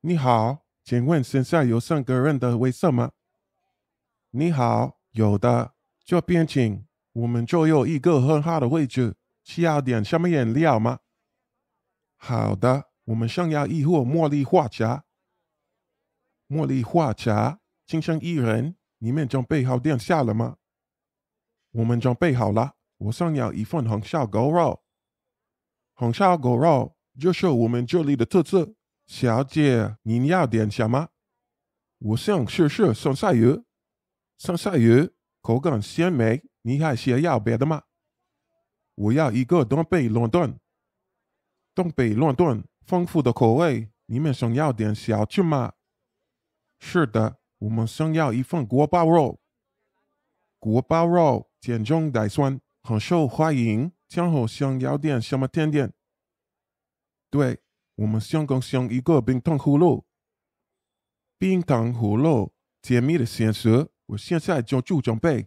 你好，请问现在有上个人的位子吗？你好，有的，这边请。我们就有一个很好的位置，需要点什么饮料吗？好的，我们想要一壶茉莉花茶。茉莉花茶，先生一人，你们准备好点下了吗？我们准备好了，我想要一份红烧狗肉。红烧狗肉。这是我们这里的特色。小姐，您要点什么？我想试试酸菜鱼。酸菜鱼口感鲜美，你还需要别的吗？我要一个东北乱炖。东北乱炖丰富的口味，你们想要点小吃吗？是的，我们想要一份锅包肉。锅包肉甜中带酸，很受欢迎。然后想要点什么甜点？对我们相公相一个冰糖葫芦，冰糖葫芦甜蜜的现实，我现在就就准备。